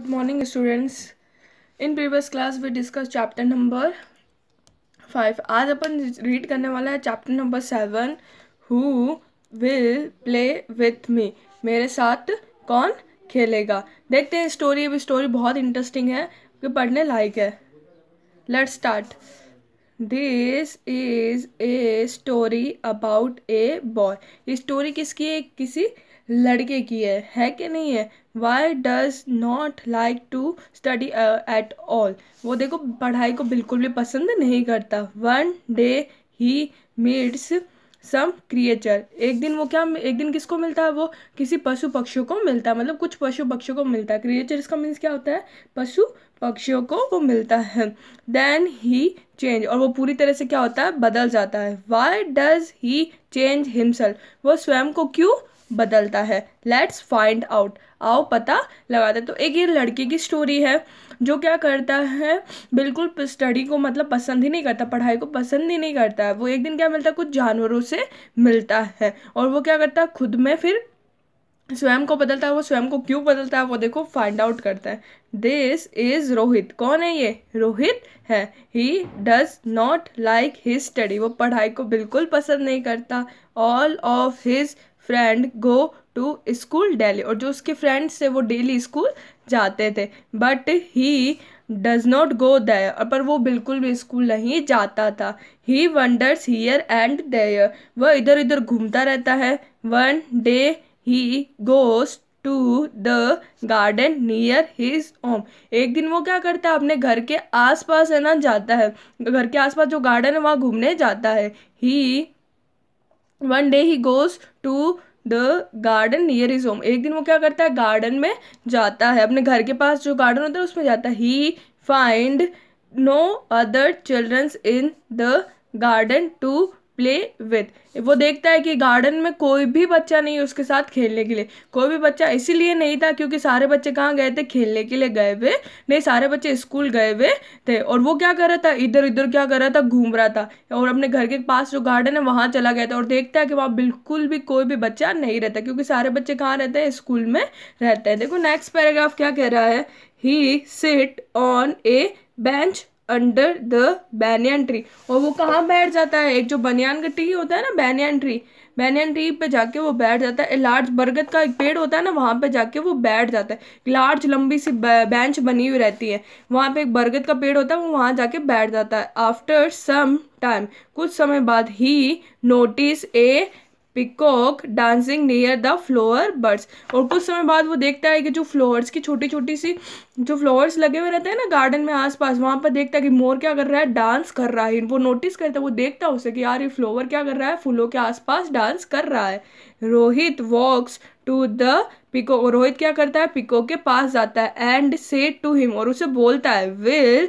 good morning students in previous class we discuss chapter number five आज अपन read करने वाला है chapter number seven who will play with me मेरे साथ कौन खेलेगा देखते हैं स्टोरी भी स्टोरी बहुत इंटरेस्टिंग है क्योंकि पढ़ने लायक है let start this is a story about a boy ये स्टोरी किसकी है किसी लड़के की है है कि नहीं है why does not like to study at all वो देखो पढ़ाई को बिल्कुल भी पसंद नहीं करता one day he meets some creature एक दिन वो क्या एक दिन किसको मिलता है वो किसी पशु पक्षियों को मिलता है मतलब कुछ पशु पक्षियों को मिलता है क्रिएचर इसका मीन्स क्या होता है पशु पक्षियों को वो मिलता है देन ही चेंज और वो पूरी तरह से क्या होता है बदल जाता है why does he change himself वो स्वयं को क्यों बदलता है लेट्स फाइंड आउट आओ पता लगाते तो एक ये लड़के की स्टोरी है जो क्या करता है बिल्कुल स्टडी को मतलब पसंद ही नहीं करता पढ़ाई को पसंद ही नहीं करता है वो एक दिन क्या मिलता है कुछ जानवरों से मिलता है और वो क्या करता है खुद में फिर स्वयं को बदलता है वो स्वयं को क्यों बदलता है वो देखो फाइंड आउट करता है दिस इज रोहित कौन है ये रोहित है he does not like his study वो पढ़ाई को बिल्कुल पसंद नहीं करता all of his friend go to school daily और जो उसके फ्रेंड्स थे वो डेली स्कूल जाते थे but he does not go there पर वो बिल्कुल भी स्कूल नहीं जाता था he wanders here and there वह इधर उधर घूमता रहता है one day he goes to the garden near his home एक दिन वो क्या करता है अपने घर के आसपास है ना जाता है घर के आसपास जो गार्डन है वहाँ घूमने जाता है he one day he goes to the garden near his home एक दिन वो क्या करता है गार्डन में जाता है अपने घर के पास जो गार्डन होता है उसमें जाता है he find no other childrens in the garden to play with वो देखता है कि गार्डन में कोई भी बच्चा नहीं है उसके साथ खेलने के लिए कोई भी बच्चा इसीलिए नहीं था क्योंकि सारे बच्चे कहाँ गए थे खेलने के लिए गए हुए नहीं सारे बच्चे स्कूल गए हुए थे और वो क्या कर रहा था इधर उधर क्या कर रहा था घूम रहा था और अपने घर के पास जो गार्डन है वहाँ चला गया था और देखता है कि वहाँ बिल्कुल भी कोई भी बच्चा नहीं रहता क्योंकि सारे बच्चे कहाँ रहते हैं स्कूल में रहते हैं देखो नेक्स्ट पैराग्राफ क्या कह रहा है he sit on a bench under the banyan tree और वो कहाँ बैठ जाता है एक जो बनियान का ट्री होता है ना बैनियन ट्री बैनियन ट्री पे जाके वो बैठ जाता है लार्ज बरगद का एक पेड़ होता है ना वहाँ पे जाके वो बैठ जाता है लार्ज लंबी सी बेंच बनी हुई रहती है वहाँ पे एक बरगद का पेड़ होता है वो वहाँ जाके बैठ जाता है आफ्टर सम टाइम कुछ समय बाद he notice a peacock dancing near the flower beds और कुछ समय बाद वो देखता है कि जो फ्लोअर्स की छोटी छोटी सी जो फ्लोअर्स लगे हुए रहते हैं ना गार्डन में आसपास वहाँ पर देखता है कि मोर क्या कर रहा है डांस कर रहा है वो नोटिस करता है वो देखता है उसे कि यार ये फ्लोअर क्या कर रहा है फूलों के आसपास डांस कर रहा है Rohit walks to the peacock Rohit क्या करता है पिको के पास जाता है एंड सेट टू हिम और उसे बोलता है will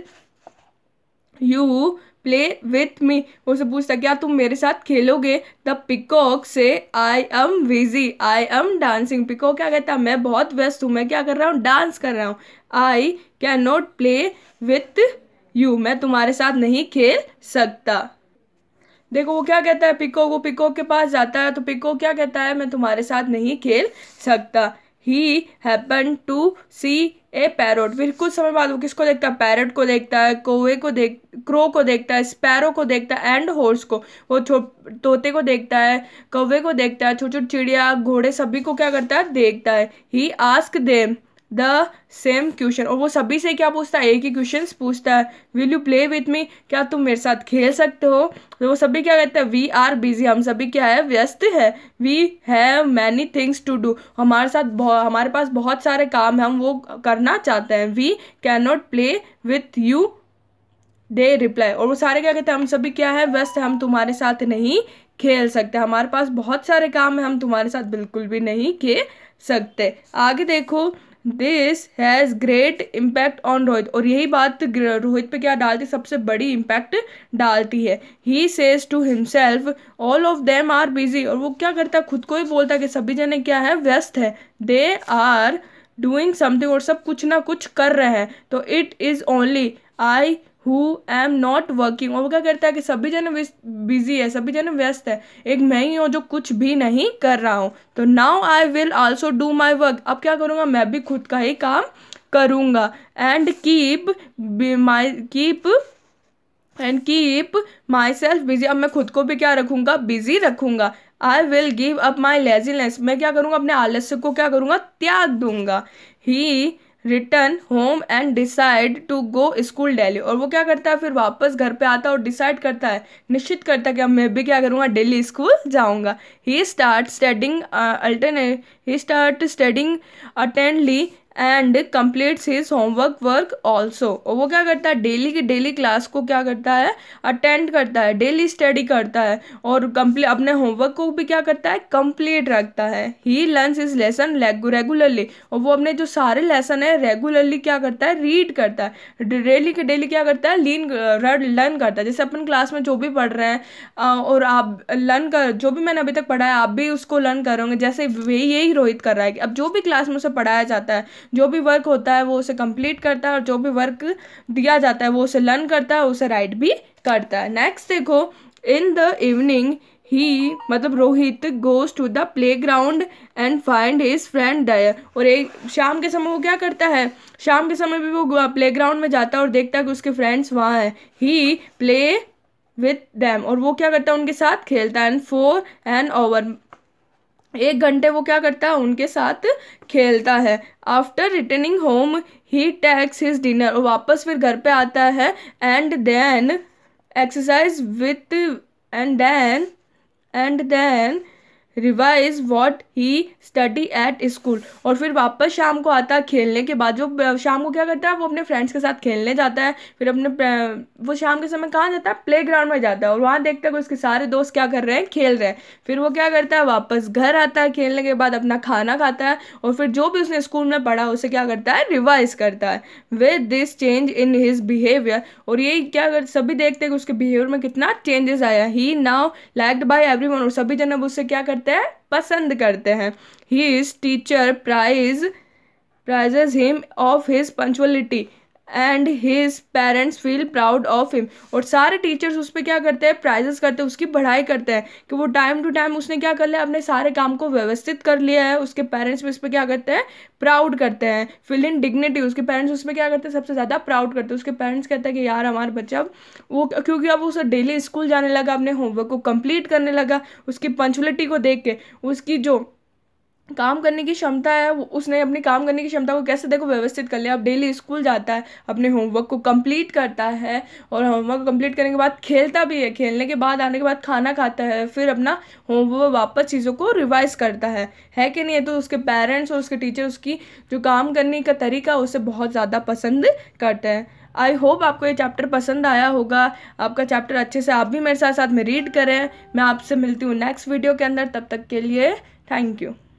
you play with me वो से पूछता क्या तुम मेरे साथ खेलोगे the peacock says I am busy I am dancing peacock क्या कहता है मैं बहुत व्यस्त हूँ मैं क्या कर रहा हूँ डांस कर रहा हूँ I can not play with you मैं तुम्हारे साथ नहीं खेल सकता देखो वो क्या कहता है पिको वो पिको के पास जाता है तो पिको क्या कहता है मैं तुम्हारे साथ नहीं खेल सकता he happen to see a parrot बिल्कुल बाद वो किसको देखता है पैरट को देखता है कोवे को देख क्रो को देखता है स्पैरो को देखता है एंड हॉर्स को वो छो तोते को देखता है कौवे को देखता है छोटे छोटे चिड़िया घोड़े सभी को क्या करता है देखता है he ask them the same question और वो सभी से क्या पूछता है एक ही क्वेश्चन पूछता है will you play with me क्या तुम मेरे साथ खेल सकते हो तो वो सभी क्या कहते हैं वी आर बिजी हम सभी क्या है व्यस्त है we have many things to do हमारे साथ हमारे पास बहुत सारे काम हैं हम वो करना चाहते हैं we can not play with you they reply और वो सारे क्या कहते हैं हम सभी क्या है व्यस्त हम तुम्हारे साथ नहीं खेल सकते हमारे पास बहुत सारे काम हैं हम तुम्हारे साथ बिल्कुल भी नहीं खेल सकते आगे देखो this has great impact on Rohit और यही बात रोहित पे क्या डालती सबसे बड़ी इम्पैक्ट डालती है he says to himself all of them are busy और वो क्या करता है खुद को ही बोलता है कि सभी जने क्या है व्यस्त है दे आर डूइंग समथिंग और सब कुछ ना कुछ कर रहे हैं तो it is only I who I am not working और वो क्या करता है कि सभी जन बिजी है सभी जन व्यस्त है एक मैं ही हूँ जो कुछ भी नहीं कर रहा हूँ तो now I will also do my work अब क्या करूँगा मैं भी खुद का ही काम करूँगा and keep my keep and keep my self busy अब मैं खुद को भी क्या रखूँगा बिजी रखूँगा I will give up my laziness मैं क्या करूँगा अपने आलस्य को क्या करूँगा त्याग दूंगा he return home and decide to go school daily और वो क्या करता है फिर वापस घर पे आता है और डिसाइड करता है निश्चित करता है कि अब मैं भी क्या करूँगा डेली स्कूल जाऊँगा he start studying alternate he start studying attentively and completes his homework work also वो क्या करता है डेली की डेली क्लास को क्या करता है अटेंड करता है डेली स्टडी करता है और कम्प्लीट अपने होमवर्क को भी क्या करता है कम्प्लीट रखता है he learns his lesson regularly और वो अपने जो सारे लेसन है रेगुलरली क्या करता है रीड करता है डेली के डेली क्या करता है लीन लर्न करता है जैसे अपन क्लास में जो भी पढ़ रहे हैं और आप लर्न कर जो भी मैंने अभी तक पढ़ा है आप भी उसको लर्न करोगे जैसे यही रोहित कर रहा है कि अब जो भी क्लास में उसे पढ़ाया जाता है जो भी वर्क होता है वो उसे कंप्लीट करता है और जो भी वर्क दिया जाता है वो उसे लर्न करता है उसे राइट भी करता है नेक्स्ट देखो इन द इवनिंग ही मतलब Rohit goes to the playground and find his friend there और एक शाम के समय वो क्या करता है शाम के समय भी वो प्ले ग्राउंड में जाता है और देखता है कि उसके फ्रेंड्स वहाँ हैं ही प्ले विथ डैम और वो क्या करता है उनके साथ खेलता है एंड फोर एंड ओवर एक घंटे वो क्या करता है उनके साथ खेलता है after returning home he takes his dinner वापस फिर घर पे आता है and then exercise with and then and then revise what he study at school और फिर वापस शाम को आता है खेलने के बाद जो शाम को क्या करता है वो अपने फ्रेंड्स के साथ खेलने जाता है फिर अपने वो शाम के समय कहाँ जाता है प्ले ग्राउंड में जाता है और वहाँ देखता है कि उसके सारे दोस्त क्या कर रहे हैं खेल रहे हैं फिर वो क्या करता है वापस घर आता है खेलने के बाद अपना खाना खाता है और फिर जो भी उसने स्कूल में पढ़ा उसे क्या करता है रिवाइज करता है with this change in his behaviour और ये क्या कर सभी देखते हैं कि उसके बिहेवियर में कितना चेंजेस आया he now liked by everyone और सभी जन अब उससे क्या करते करते हैं पसंद करते हैं he his teacher praise praises him of his punctuality and his parents feel proud of him और सारे टीचर्स उस पर क्या करते हैं प्राइजेस करते हैं उसकी पढ़ाई करते हैं कि वो टाइम टू टाइम उसने क्या कर लिया अपने सारे काम को व्यवस्थित कर लिया है उसके पेरेंट्स भी उस पर क्या करते हैं प्राउड करते हैं फील इन डिग्निटी उसके पेरेंट्स उस पर क्या करते हैं सबसे ज़्यादा प्राउड करते हैं उसके पेरेंट्स कहते हैं कि यार हमारा बच्चा वो क्योंकि अब उसे डेली स्कूल जाने लगा अपने होमवर्क को कंप्लीट करने लगा उसकी पंचुअलिटी को देख के उसकी जो काम करने की क्षमता है उसने अपनी काम करने की क्षमता को कैसे देखो व्यवस्थित कर लिया अब डेली स्कूल जाता है अपने होमवर्क को कंप्लीट करता है और होमवर्क कंप्लीट करने के बाद खेलता भी है खेलने के बाद आने के बाद खाना खाता है फिर अपना होमवर्क वापस चीज़ों को रिवाइज करता है है कि नहीं है तो उसके पेरेंट्स और उसके टीचर उसकी जो काम करने का तरीका उसे बहुत ज़्यादा पसंद करते हैं आई होप आपको ये चैप्टर पसंद आया होगा आपका चैप्टर अच्छे से आप भी मेरे साथ साथ में रीड करें मैं आपसे मिलती हूँ नेक्स्ट वीडियो के अंदर तब तक के लिए थैंक यू